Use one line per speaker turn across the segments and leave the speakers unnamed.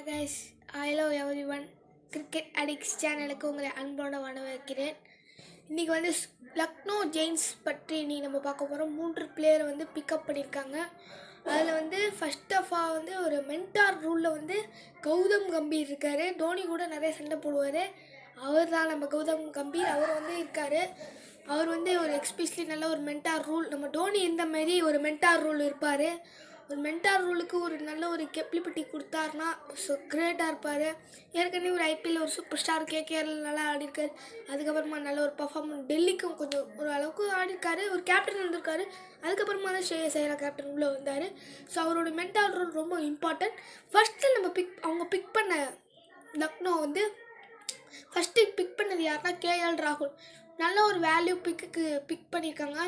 hi guys I everyone cricket addicts சேனலுக்கு உங்களை அன்போடு வரவேற்கிறேன் இன்றைக்கி வந்து லக்னோ ஜெயின்ஸ் பற்றி நீ நம்ம பார்க்க போகிறோம் மூன்று பிளேயரை வந்து பிக்கப் பண்ணியிருக்காங்க அதில் வந்து ஃபஸ்ட் ஆஃப் ஆல் வந்து ஒரு மென்டார் ரூலில் வந்து கௌதம் கம்பீர் இருக்கார் தோனி கூட நிறைய சண்டை போடுவார் அவர் தான் நம்ம கௌதம் கம்பீர் அவர் வந்து இருக்கார் அவர் வந்து ஒரு எக்ஸ்பெஷலி நல்ல ஒரு மென்டார் ரூல் நம்ம டோனி இந்த மாரி ஒரு மென்டார் ரூல் இருப்பார் ஒரு மென்டார் ரோலுக்கு ஒரு நல்ல ஒரு கெப்ளிபிட்டி கொடுத்தாருனா ஸோ கிரேட்டாக இருப்பார் ஏற்கனவே ஒரு ஐபிஎல் ஒரு சூப்பர் ஸ்டார் கேகேஆர் நல்லா ஆடிருக்காரு அதுக்கப்புறமா நல்ல ஒரு பர்ஃபார்மன்ஸ் டெல்லிக்கும் கொஞ்சம் ஒரு அளவுக்கு ஆடிருக்காரு ஒரு கேப்டன் வந்திருக்காரு அதுக்கப்புறமா தான் ஸ்ரேயஸ் ஐயரா கேப்டன் உள்ளே வந்தார் ஸோ அவரோட மென்டார் ரோல் ரொம்ப இம்பார்ட்டன்ட் ஃபஸ்ட்டு நம்ம பிக் அவங்க பிக் பண்ண லக்னோ வந்து ஃபஸ்ட்டு பிக் பண்ணது யாருன்னா கேஎல் ராகுல் நல்ல ஒரு வேல்யூ பிக்குக்கு பிக் பண்ணியிருக்காங்க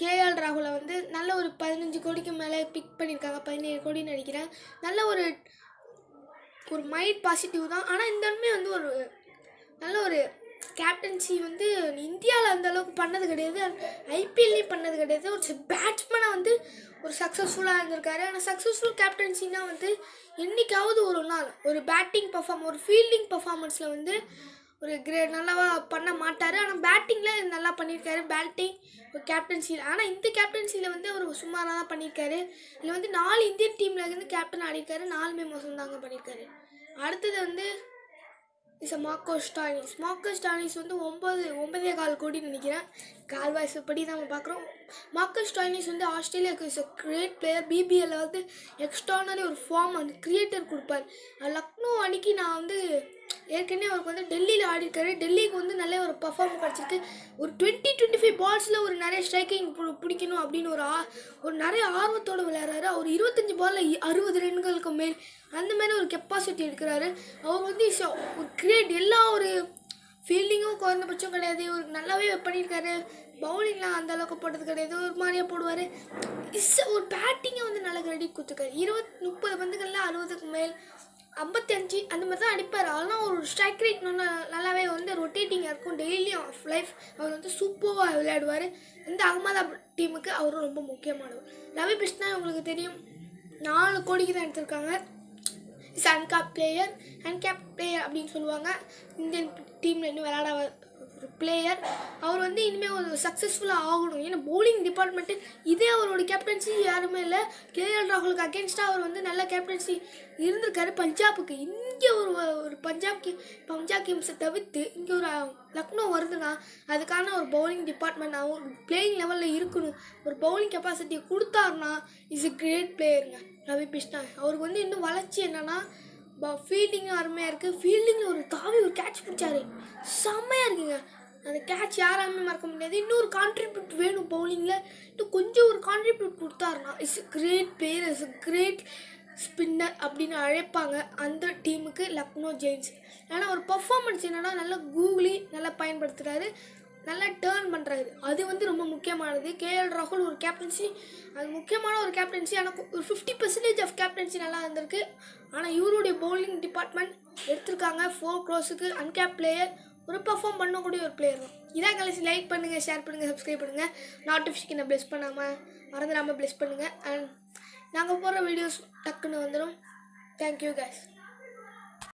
கேஎல் ராகுலை வந்து நல்ல ஒரு பதினஞ்சு கோடிக்கு மேலே பிக் பண்ணியிருக்காங்க பதினேழு கோடின்னு நினைக்கிறேன் நல்ல ஒரு ஒரு மைண்ட் பாசிட்டிவ் தான் ஆனால் இருந்தாலுமே வந்து ஒரு நல்ல ஒரு கேப்டன்சி வந்து இந்தியாவில் அந்த அளவுக்கு பண்ணது கிடையாது ஐபிஎல்லையும் பண்ணது கிடையாது ஒரு பேட்ஸ்மேனாக வந்து ஒரு சக்ஸஸ்ஃபுல்லாக இருந்திருக்காரு ஆனால் சக்ஸஸ்ஃபுல் கேப்டன்சின்னா வந்து என்றைக்காவது ஒரு நாள் ஒரு பேட்டிங் பர்ஃபார்ம் ஒரு ஃபீல்டிங் பர்ஃபார்மன்ஸில் வந்து ஒரு கிரே நல்லா பண்ண மாட்டார் ஆனால் பேட்டிங்கில் நல்லா பண்ணியிருக்காரு பேட்டிங் ஒரு கேப்டன்சியில் ஆனால் இந்த கேப்டன்சியில் வந்து அவர் சுமாராக தான் பண்ணியிருக்காரு இதில் வந்து நாலு இந்தியன் டீமில் இருந்து கேப்டன் ஆடிருக்காரு நாலுமே மோசம்தாங்க பண்ணியிருக்காரு அடுத்தது வந்து இஸ் மாக்கோ ஸ்டாலிஸ் மாக்கோ ஸ்டானிஸ் வந்து ஒம்பது ஒன்பதே கால் கோடி நினைக்கிறேன் கால்வாய்ஸ் படி நம்ம பார்க்குறோம் மாக்கோ ஸ்டாலிஸ் வந்து ஆஸ்திரேலியாவுக்கு இஸ் அ கிரேட் பிளேயர் பிபிஎல்ல வந்து எக்ஸ்ட்ரானரி ஒரு ஃபார்ம் அந்த கிரியேட்டர் கொடுப்பார் லக்னோ அன்னைக்கு நான் வந்து ஏற்கனவே அவருக்கு வந்து டெல்லியில் ஆடிருக்காரு டெல்லிக்கு வந்து நல்ல ஒரு பர்ஃபார்ம் கிடச்சிருக்கு ஒரு டுவெண்ட்டி டுவெண்ட்டி ஃபைவ் பால்ஸில் ஒரு நிறைய ஸ்ட்ரைக்கிங் பிடிக்கணும் அப்படின்னு ஒரு ஆ ஒரு நிறைய ஆர்வத்தோடு விளையாடுறாரு அவர் இருபத்தஞ்சி பாலில் அறுபது ரன்களுக்கு மேல் அந்த மாதிரி ஒரு கெப்பாசிட்டி எடுக்கிறாரு அவர் வந்து ஒரு கிரேட் எல்லா ஒரு ஃபீல்டிங்கும் குறைந்தபட்சம் கிடையாது ஒரு நல்லாவே பண்ணியிருக்காரு பவுலிங்லாம் அந்த அளவுக்கு போட்டது கிடையாது ஒரு மாதிரியாக போடுவார் இஸ் ஒரு பேட்டிங்கை வந்து நல்லா ரெடி கொடுத்துருக்காரு இருபத் முப்பது பந்துகள்லாம் அறுபதுக்கு மேல் ஐம்பத்தஞ்சு அந்த மாதிரி தான் அடிப்பார் ஸ்ட்ரைக் ரேட் நல்லா நல்லாவே வந்து ரொட்டேட்டிங்காக இருக்கும் டெய்லியும் ஆஃப் லைஃப் அவர் வந்து சூப்பராக விளையாடுவார் இந்த அகமதாபாத் டீமுக்கு அவரும் ரொம்ப முக்கியமானவர் ரவி கிருஷ்ணா உங்களுக்கு தெரியும் நாலு கோடிக்கு தான் எடுத்திருக்காங்க is uncapped player uncapped player அப்படின்னு சொல்லுவாங்க இந்தியன் டீமில் இன்னும் விளையாட ஒரு பிளேயர் அவர் வந்து இனிமேல் ஒரு சக்ஸஸ்ஃபுல்லாக ஆகணும் ஏன்னா போலிங் டிபார்ட்மெண்ட்டு இதே அவரோட கேப்டன்சி யாருமே இல்லை கேஎல் ராகுலுக்கு அகேன்ஸ்டாக அவர் வந்து நல்ல கேப்டன்சி இருந்திருக்காரு பஞ்சாபுக்கு இங்கே ஒரு பஞ்சாப் கேம் பஞ்சாப் கேம்ஸை தவிர்த்து இங்கே ஒரு லக்னோ வருதுன்னா அதுக்கான ஒரு பவுலிங் டிபார்ட்மெண்ட் அவங்க பிளேயிங் லெவலில் இருக்கணும் ஒரு பவுலிங் கெப்பாசிட்டியை கொடுத்தாருனா இஸ் எ கிரேட் பிளேயருங்க ரவி கிருஷ்ணா அவருக்கு வந்து இன்னும் வளர்ச்சி என்னென்னா ஃபீல்டிங்கும் அருமையாக இருக்குது ஃபீல்டிங்கில் ஒரு தாவி ஒரு கேட்ச் பிடிச்சாரு செம்மையாக இருக்குங்க அந்த கேட்ச் யாராலுமே மறக்க முடியாது இன்னொரு கான்ட்ரிபியூட் வேணும் பவுலிங்கில் இன்னும் கொஞ்சம் ஒரு கான்ட்ரிபியூட் கொடுத்தாருனா it's great player is great spinner அப்படின்னு அழைப்பாங்க அந்த டீமுக்கு லக்னோ ஜெயின்ஸ் ஏன்னா ஒரு பர்ஃபார்மன்ஸ் என்னென்னா நல்லா கூகுளி நல்லா பயன்படுத்துகிறாரு நல்லா டேர்ன் பண்ணுறாரு அது வந்து ரொம்ப முக்கியமானது கேஎல் ராகுல் ஒரு கேப்டன்சி அது முக்கியமான ஒரு கேப்டன்சி ஆனால் ஒரு ஃபிஃப்டி பர்சன்டேஜ் ஆஃப் கேப்டன்சி நல்லா இருந்திருக்கு ஆனால் இவருடைய பவுலிங் டிபார்ட்மெண்ட் எடுத்திருக்காங்க ஃபோர் க்ரோஸுக்கு அன்கேப் பிளேயர் ஒரு பர்ஃபார்ம் பண்ணக்கூடிய ஒரு பிளேயர் தான் இதான் கழிச்சு லைக் பண்ணுங்கள் ஷேர் பண்ணுங்கள் சப்ஸ்கிரைப் பண்ணுங்கள் நோட்டிஃபிகேஷனை ப்ளெஸ் பண்ணாமல் மறந்துடாமல் ப்ளெஸ் பண்ணுங்கள் அண்ட் நாங்கள் போகிற வீடியோஸ் டக்குன்னு வந்துடும் தேங்க்யூ கேஸ்